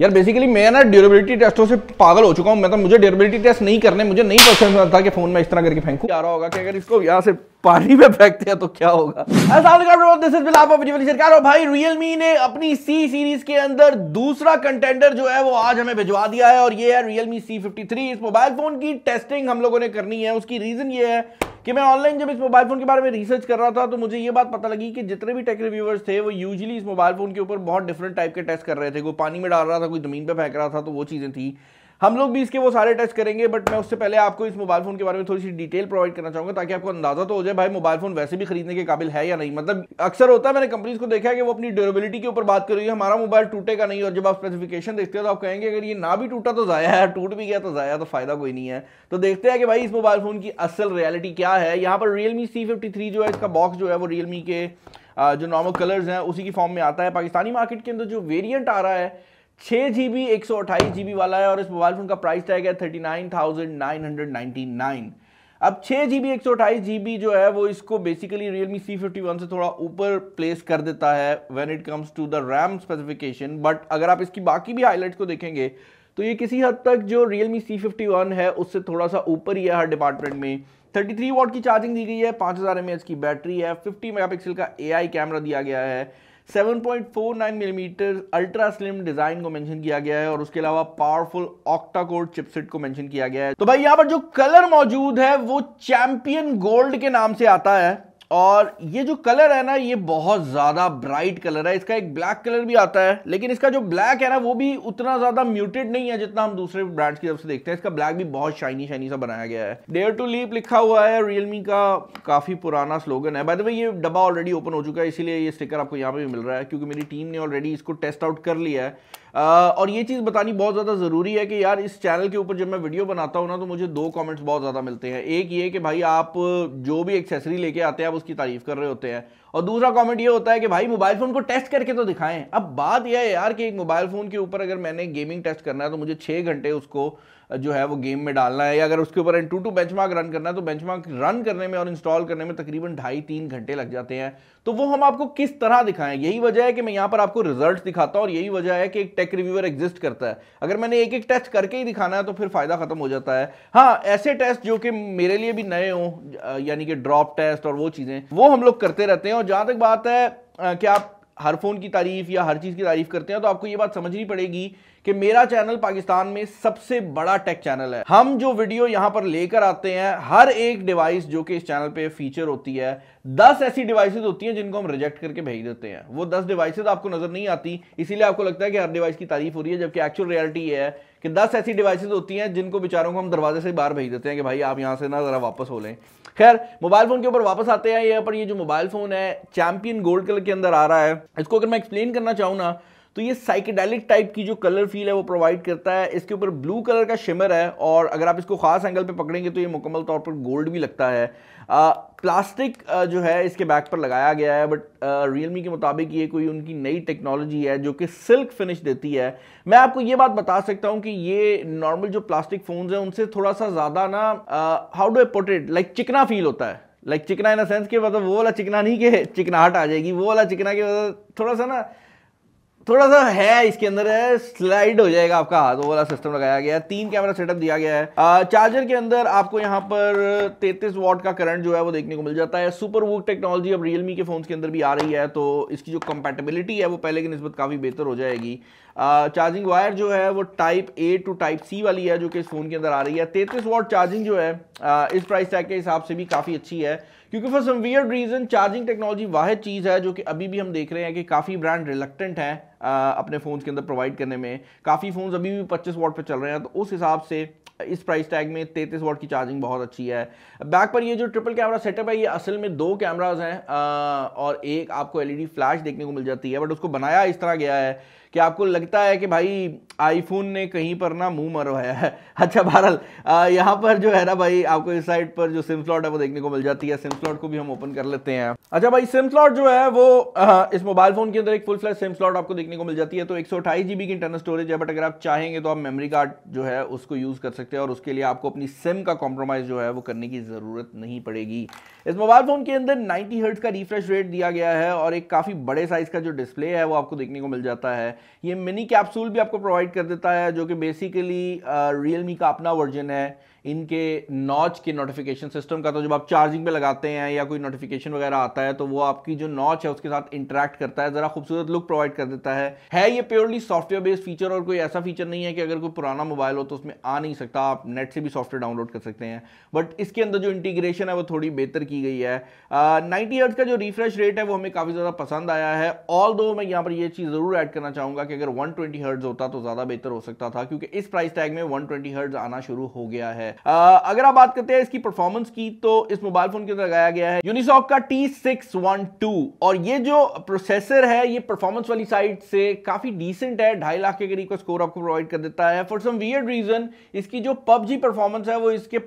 यार बेसिकली मैं ना ड्यूरेबिलिटी टेस्टों से पागल हो चुका हूँ मतलब मुझे ड्यूरेबिलिटी टेस्ट नहीं करने मुझे नहीं पसंद था कि फोन में इस तरह करके फेंकू जा रहा होगा कि अगर इसको यहाँ से पानी में फेंकते हैं तो क्या होगा सरकार भाई Realme ने अपनी C सीरीज के अंदर दूसरा कंटेंडर जो है वो आज हमें भिजवा दिया है और ये है Realme C53 इस मोबाइल फोन की टेस्टिंग हम लोगों ने करनी है उसकी रीजन ये है कि मैं ऑनलाइन जब इस मोबाइल फोन के बारे में रिसर्च कर रहा था तो मुझे ये बात पता लगी कि जितने भी टेक रिव्यूअर्स थे वो यूजली इस मोबाइल फोन के ऊपर बहुत डिफरेंट टाइप के टेस्ट कर रहे थे कोई पानी में डाल रहा था कोई जमीन पर फेंक रहा था तो वो चीज़ें थी हम लोग भी इसके वो सारे टेस्ट करेंगे बट मैं उससे पहले आपको इस मोबाइल फोन के बारे में थोड़ी सी डिटेल प्रोवाइड करना चाहूंगा ताकि आपको अंदाजा तो हो जाए भाई मोबाइल फोन वैसे भी खरीदने के काबिल है या नहीं मतलब अक्सर होता है मैंने कंपनीज को देखा है कि वो अपनी ड्यूरेबिलिटी के ऊपर बात कर रही है हमारा मोबाइल टूटेगा नहीं और जब आप स्पेसिफिकेशन देखते हो तो आप कहेंगे अगर ये ना भी टूटा तो जाया है टूट भी गया तो जाया तो फायदा कोई नहीं है तो देखते हैं कि भाई इस मोबाइल फोन की असल रियलिटी क्या है यहाँ पर रियलमी सी जो है इसका बॉक्स जो है वो रियलमी के जो नॉर्मल कलर्स हैं उसी की फॉर्म में आता है पाकिस्तानी मार्केट के अंदर जो वेरियंट आ रहा है छः जी बी एक सौ अट्ठाईस जी बी वाला है और इस मोबाइल फ़ोन का प्राइस टैग है thirty nine thousand nine hundred ninety nine अब छः जी बी एक सौ अट्ठाईस जी बी जो है वो इसको basically Realme C fifty one से थोड़ा ऊपर प्लेस कर देता है when it comes to the RAM specification but अगर आप इसकी बाकी भी हाईलाइट को देखेंगे तो ये किसी हद तक जो रियलमी सी फिफ्टी वन है उससे थोड़ा सा ऊपर ही है हर डिपार्टमेंट में थर्टी थ्री वॉट की चार्जिंग दी गई है पाँच हज़ार एम एच की बैटरी है फिफ्टी मेगा पिक्सल का ए आई कैमरा दिया गया है 7.49 मिलीमीटर अल्ट्रा स्लिम डिजाइन को मेंशन किया गया है और उसके अलावा पावरफुल ऑक्टा कोड चिपसेट को मेंशन किया गया है तो भाई यहां पर जो कलर मौजूद है वो चैंपियन गोल्ड के नाम से आता है और ये जो कलर है ना ये बहुत ज़्यादा ब्राइट कलर है इसका एक ब्लैक कलर भी आता है लेकिन इसका जो ब्लैक है ना वो भी उतना ज़्यादा म्यूटेड नहीं है जितना हम दूसरे ब्रांड्स की तरफ से देखते हैं इसका ब्लैक भी बहुत शाइनी शाइनी सा बनाया गया है डेयर टू लीप लिखा हुआ है रियलमी का काफ़ी पुराना स्लोगन है बाय ये डब्बा ऑलरेडी ओपन हो चुका है इसीलिए ये स्टिकर आपको यहाँ पर भी मिल रहा है क्योंकि मेरी टीम ने ऑलरेडी इसको टेस्ट आउट कर लिया है और ये चीज़ बतानी बहुत ज़्यादा ज़रूरी है कि यार इस चैनल के ऊपर जब मैं वीडियो बनाता हूँ ना तो मुझे दो कमेंट्स बहुत ज़्यादा मिलते हैं एक ये कि भाई आप जो भी एक्सेसरी लेके आते हैं आप उसकी तारीफ़ कर रहे होते हैं और दूसरा कमेंट ये होता है कि भाई मोबाइल फ़ोन को टेस्ट करके तो दिखाएं अब बात यह है यार कि एक मोबाइल फ़ोन के ऊपर अगर मैंने गेमिंग टेस्ट करना है तो मुझे छः घंटे उसको जो है वो गेम में डालना है या अगर उसके ऊपर AnTuTu bench run करना है तो बेंच रन करने में और इंस्टॉल करने में तकरीबन ढाई तीन घंटे लग जाते हैं तो वो हम आपको किस तरह दिखाएं यही वजह है कि मैं यहाँ पर आपको रिजल्ट दिखाता हूँ और यही वजह है कि एक टेक रिव्यूअर एग्जिस्ट करता है अगर मैंने एक एक टेस्ट करके ही दिखाना है तो फिर फायदा खत्म हो जाता है हाँ ऐसे टेस्ट जो कि मेरे लिए भी नए हों यानी कि ड्रॉप टेस्ट और वो चीज़ें वो हम लोग करते रहते हैं और जहाँ तक बात है कि आप हर फोन की तारीफ या हर चीज़ की तारीफ करते हैं तो आपको ये बात समझनी पड़ेगी कि मेरा चैनल पाकिस्तान में सबसे बड़ा टेक चैनल है हम जो वीडियो यहां पर लेकर आते हैं हर एक डिवाइस जो कि इस चैनल पे फीचर होती है दस ऐसी डिवाइसेज होती हैं जिनको हम रिजेक्ट करके भेज देते हैं वो दस डिवाइसेज आपको नजर नहीं आती इसीलिए आपको लगता है कि हर डिवाइस की तारीफ हो रही है जबकि एक्चुअल रियलिटी ये है कि दस ऐसी डिवाइसेज होती हैं जिनको बेचारों को हम दरवाजे से बाहर भेज देते हैं कि भाई आप यहाँ से ना ज़रा वापस हो लें खैर मोबाइल फ़ोन के ऊपर वापस आते हैं यहाँ पर ये जो मोबाइल फ़ोन है चैंपियन गोल्ड कलर के अंदर आ रहा है इसको अगर मैं एक्सप्लेन करना चाहूँ ना तो ये साइकेडेलिक टाइप की जो कलर फील है वो प्रोवाइड करता है इसके ऊपर ब्लू कलर का शिमर है और अगर आप इसको खास एंगल पे पकड़ेंगे तो ये मुकम्मल तौर पर गोल्ड भी लगता है आ, प्लास्टिक जो है इसके बैक पर लगाया गया है बट रियलमी के मुताबिक ये कोई उनकी नई टेक्नोलॉजी है जो कि सिल्क फिनिश देती है मैं आपको ये बात बता सकता हूँ कि ये नॉर्मल जो प्लास्टिक फ़ोन्स हैं उनसे थोड़ा सा ज़्यादा ना how do a portrait like चिकना फील होता है लाइक like चिकना इन सेंस के मतलब वो वाला चिकना नहीं के चिकनाहट आ जाएगी वो वाला चिकना के मतलब थोड़ा सा ना थोड़ा सा है इसके अंदर है स्लाइड हो जाएगा आपका हाथ वो वाला सिस्टम लगाया गया है तीन कैमरा सेटअप दिया गया है आ, चार्जर के अंदर आपको यहाँ पर 33 वॉट का करंट जो है वो देखने को मिल जाता है सुपर वूक टेक्नोलॉजी अब रियलमी के फोन्स के अंदर भी आ रही है तो इसकी जो कंपेटेबिलिटी है वो पहले की नस्बत काफ़ी बेहतर हो जाएगी आ, चार्जिंग वायर जो है वो type A to type C वाली है जो कि इस फ़ोन के अंदर आ रही है तैतीस वॉट चार्जिंग जो है इस प्राइस टैग के हिसाब से भी काफ़ी अच्छी है क्योंकि for some weird reason charging technology वाह चीज़ है जो कि अभी भी हम देख रहे हैं कि काफ़ी ब्रांड रिलेक्टेंट हैं अपने फ़ोन्स के अंदर प्रोवाइड करने में काफ़ी फ़ोन्स अभी भी 25 वाट पर चल रहे हैं तो उस हिसाब से इस प्राइस टैग में 33 वाट की चार्जिंग बहुत अच्छी है बैक पर ये जो ट्रिपल कैमरा सेटअप है ये असल में दो कैमराज हैं और एक आपको एलईडी फ्लैश देखने को मिल जाती है बट उसको बनाया इस तरह गया है कि आपको लगता है कि भाई आईफोन ने कहीं पर ना मुंह मरवाया है अच्छा बहरहाल यहाँ पर जो है ना भाई आपको इस साइड पर जो सिम स्लॉट है वो देखने को मिल जाती है सिम स्लॉट को भी हम ओपन कर लेते हैं अच्छा भाई सिम स्लॉट जो है वो इस मोबाइल फोन के अंदर एक फुल फ्लैश सिम स्लॉट आपको देखने को मिल जाती है तो एक की इंटरनल स्टोरेज है बट अगर आप चाहेंगे तो आप मेमोरी कार्ड जो है उसको यूज़ कर सकते हैं और उसके लिए आपको अपनी सिम का कॉम्प्रोमाइज़ जो है वो करने की ज़रूरत नहीं पड़ेगी इस मोबाइल फ़ोन के अंदर 90 हर्ट्ज का रिफ्रेश रेट दिया गया है और एक काफ़ी बड़े साइज़ का जो डिस्प्ले है वो आपको देखने को मिल जाता है ये मिनी कैप्सूल भी आपको प्रोवाइड कर देता है जो कि बेसिकली रियल uh, का अपना वर्जन है इनके नॉच के नोटिफिकेशन सिस्टम का तो जब आप चार्जिंग पे लगाते हैं या कोई नोटिफिकेशन वगैरह आता है तो वो आपकी जो नॉच है उसके साथ इंटरेक्ट करता है ज़रा खूबसूरत लुक प्रोवाइड कर देता है है ये प्योरली सॉफ्टवेयर बेस्ड फीचर और कोई ऐसा फीचर नहीं है कि अगर कोई पुराना मोबाइल हो तो उसमें आ नहीं सकता आप नेट से भी सॉफ्टवेयर डाउनलोड कर सकते हैं बट इसके अंदर जो इंटीग्रेशन है वो थोड़ी बेहतर की गई है uh, एट का जो रिफ्रेश रेट है वो हमें काफ़ी ज़्यादा पसंद आया है ऑल दो मैं यहाँ पर ये चीज़ ज़रूर ऐड करना चाहूंगा कि अगर वन ट्वेंटी होता तो ज़्यादा बेहतर हो सकता था क्योंकि इस प्राइस टैग में वन ट्वेंटी आना शुरू हो गया है है आ, अगर आप बात करते हैं इसकी परफॉर्मेंस की तो इस मोबाइल फोन के अंदर लगाया गया है यूनिसॉक का टी सिक्स वन टू और ये जो प्रोसेसर है ये परफॉर्मेंस वाली साइड से काफी डिसेंट है ढाई लाख के करीब का स्कोर आपको प्रोवाइड कर देता है फॉर सम वियर रीजन इसकी जो पबजी परफॉर्मेंस है वो इसके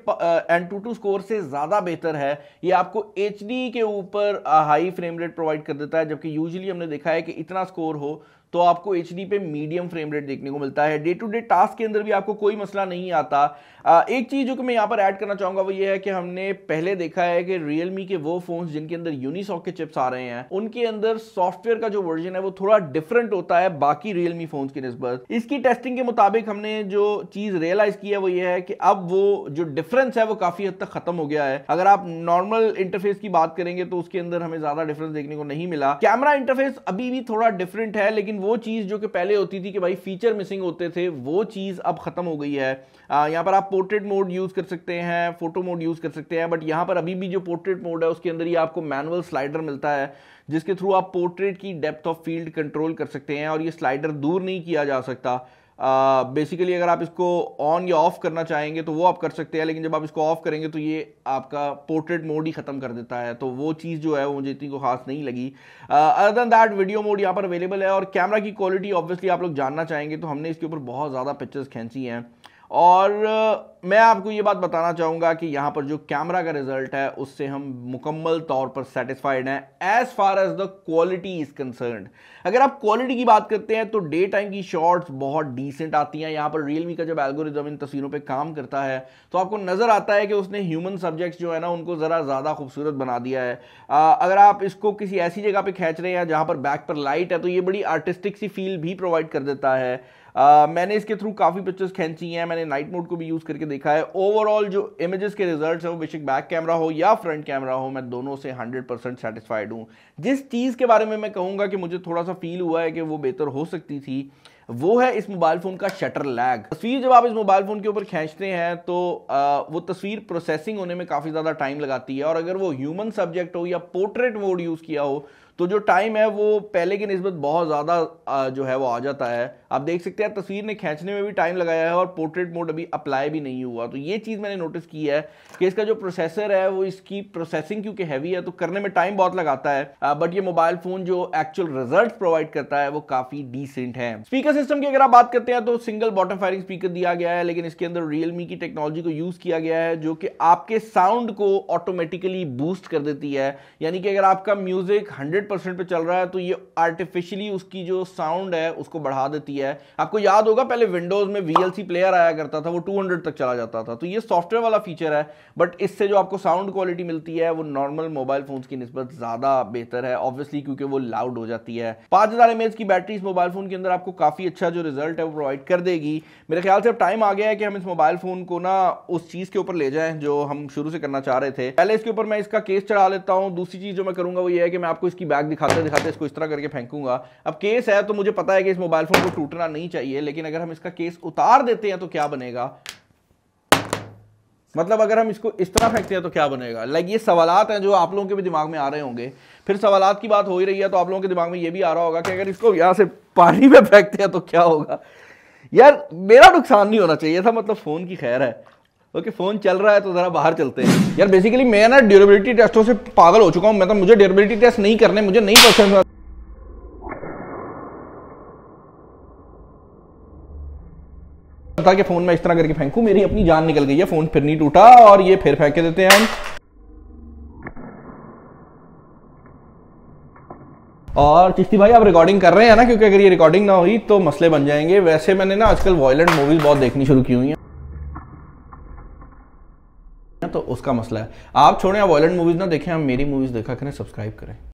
एन टू टू स्कोर से ज्यादा बेहतर है ये आपको एच के ऊपर हाई फ्रेम रेट प्रोवाइड कर देता है जबकि यूजली हमने देखा है कि इतना स्कोर हो तो आपको एच पे मीडियम फ्रेम रेट देखने को मिलता है डे टू डे टास्क के अंदर भी आपको कोई मसला नहीं आता एक चीज़ जो कि मैं यहाँ पर ऐड करना चाहूंगा वो ये है कि हमने पहले देखा है कि रियलमी के वो फोन्स जिनके अंदर यूनिसॉक के चिप्स आ रहे हैं उनके अंदर सॉफ्टवेयर का जो वर्जन है वो थोड़ा डिफरेंट होता है बाकी रियलमी फोन की नस्बत इसकी टेस्टिंग के मुताबिक हमने जो चीज़ रियलाइज़ किया वो ये है कि अब वो जो डिफरेंस है वो काफ़ी हद तक ख़त्म हो गया है अगर आप नॉर्मल इंटरफेस की बात करेंगे तो उसके अंदर हमें ज़्यादा डिफरेंस देखने को नहीं मिला कैमरा इंटरफेस अभी भी थोड़ा डिफरेंट है लेकिन वो चीज़ जो कि पहले होती थी कि भाई फीचर मिसिंग होते थे वो चीज़ अब ख़त्म हो गई है यहाँ पर आप पोर्ट्रेट मोड यूज़ कर सकते हैं फोटो मोड यूज़ कर सकते हैं बट यहाँ पर अभी भी जो पोर्ट्रेट मोड है उसके अंदर ही आपको मैनुअल स्लाइडर मिलता है जिसके थ्रू आप पोर्ट्रेट की डेप्थ ऑफ फील्ड कंट्रोल कर सकते हैं और ये स्लाइडर दूर नहीं किया जा सकता बेसिकली अगर आप इसको ऑन या ऑफ करना चाहेंगे तो वो आप कर सकते हैं लेकिन जब आप इसको ऑफ करेंगे तो ये आपका पोर्ट्रेट मोड ही ख़त्म कर देता है तो वो चीज़ जो है वो मुझे इतनी को खास नहीं लगी other than that video mode यहाँ पर अवेलेबल है और कैमरा की क्वालिटी ऑब्वियसली आप लोग जानना चाहेंगे तो हमने इसके ऊपर बहुत ज़्यादा पिक्चर्स खींची हैं और मैं आपको ये बात बताना चाहूँगा कि यहाँ पर जो कैमरा का रिजल्ट है उससे हम मुकम्मल तौर पर सेटिस्फाइड हैं as far as the quality is concern अगर आप क्वालिटी की बात करते हैं तो डे टाइम की शॉट्स बहुत डिसेंट आती हैं यहाँ पर रियलमी का जब एल्गोरिज्म इन तस्वीरों पे काम करता है तो आपको नज़र आता है कि उसने ह्यूमन सब्जेक्ट्स जो है ना उनको ज़रा ज़्यादा खूबसूरत बना दिया है आ, अगर आप इसको किसी ऐसी जगह पर खींच रहे हैं जहाँ पर बैक पर लाइट है तो ये बड़ी आर्टिस्टिक सी फील भी प्रोवाइड कर देता है आ, मैंने इसके थ्रू काफ़ी पिक्चर्स खींची हैं मैंने नाइट मोड को भी यूज़ करके देखा है ओवरऑल जो इमेजेस के रिजल्ट हैं वो बेशक बैक कैमरा हो या फ्रंट कैमरा हो मैं दोनों से 100 परसेंट सेटिस्फाइड हूँ जिस चीज़ के बारे में मैं कहूँगा कि मुझे थोड़ा सा फील हुआ है कि वो बेहतर हो सकती थी वो है इस मोबाइल फ़ोन का शटर लैग तस्वीर जब आप इस मोबाइल फ़ोन के ऊपर खींचते हैं तो आ, वो तस्वीर प्रोसेसिंग होने में काफ़ी ज़्यादा टाइम लगाती है और अगर वो ह्यूमन सब्जेक्ट हो या पोर्ट्रेट मोड यूज़ किया हो तो जो टाइम है वो पहले की नस्बत बहुत ज़्यादा जो है वो आ जाता है आप देख सकते हैं तस्वीर ने खींचने में भी टाइम लगाया है और पोर्ट्रेट मोड अभी अप्लाई भी नहीं हुआ तो ये चीज़ मैंने नोटिस की है कि इसका जो प्रोसेसर है वो इसकी प्रोसेसिंग क्योंकि हैवी है तो करने में टाइम बहुत लगाता है बट ये मोबाइल फ़ोन जो एक्चुअल रिजल्ट प्रोवाइड करता है वो काफ़ी डिसेंट है स्पीकर सिस्टम की अगर आप बात करते हैं तो सिंगल बॉटम फायरिंग स्पीकर दिया गया है लेकिन इसके अंदर रियलमी की टेक्नोलॉजी को यूज़ किया गया है जो कि आपके साउंड को ऑटोमेटिकली बूस्ट कर देती है यानी कि अगर आपका म्यूज़िक हंड्रेड हंड्रेड परसेंट पर चल रहा है तो ये आर्टिफिशियली उसकी जो साउंड है उसको बढ़ा देती है आपको याद होगा पहले विंडोज में वीएलसी प्लेयर आया करता था वो टू हंड्रेड तक चला जाता था तो ये सॉफ्टवेयर वाला फीचर है बट इससे जो आपको साउंड क्वालिटी मिलती है वो नॉर्मल मोबाइल फोन की नस्बत ज्यादा बेहतर है ऑब्वियसली क्योंकि वो लाउड हो जाती है पांच हजार की बैटरी इस मोबाइल फोन के अंदर आपको काफी अच्छा जो रिजल्ट है वो प्रोवाइड कर देगी मेरे ख्याल से अब टाइम आ गया है कि हम इस मोबाइल फोन को ना उस चीज के ऊपर ले जाए जो हम शुरू से करना चाह रहे थे पहले इसके ऊपर मैं इसका केस चढ़ा लेता हूँ दूसरी चीज जो मैं करूंगा वो ये है कि मैं आपको इसकी बैग दिखाते दिखाते इसको इस तरह करके फेंकूंगा अब केस है तो मुझे पता है कि इस मोबाइल फ़ोन को टूटना नहीं चाहिए लेकिन अगर हम इसका केस उतार देते हैं तो क्या बनेगा मतलब अगर हम इसको इस तरह फेंकते हैं तो क्या बनेगा लाइक ये सवालत हैं जो आप लोगों के भी दिमाग में आ रहे होंगे फिर सवालत की बात हो ही रही है तो आप लोगों के दिमाग में ये भी आ रहा होगा कि अगर इसको यहाँ से पानी में फेंकते हैं तो क्या होगा यार मेरा नुकसान नहीं होना चाहिए था मतलब फ़ोन की खैर है ओके फोन चल रहा है तो जरा बाहर चलते हैं यार बेसिकली मैं ना ड्यूरेबिलिटी टेस्टों से पागल हो चुका हूँ मैं तो मुझे ड्यूरेबिलिटी टेस्ट नहीं करने मुझे नहीं पसंद था कि फोन में इस तरह करके फेंकू मेरी अपनी जान निकल गई है फोन फिर नहीं टूटा और ये फिर फेंक देते हैं हम और चिश्ती भाई आप रिकॉर्डिंग कर रहे हैं ना क्योंकि अगर ये रिकॉर्डिंग ना हुई तो मसले बन जाएंगे वैसे मैंने ना आजकल वॉयलेंट मूवीज बहुत देखनी शुरू की हुई है तो उसका मसला है आप छोड़ें आप वॉयलेंट मूवीज़ ना देखें आप मेरी मूवीज़ देखा करें सब्सक्राइब करें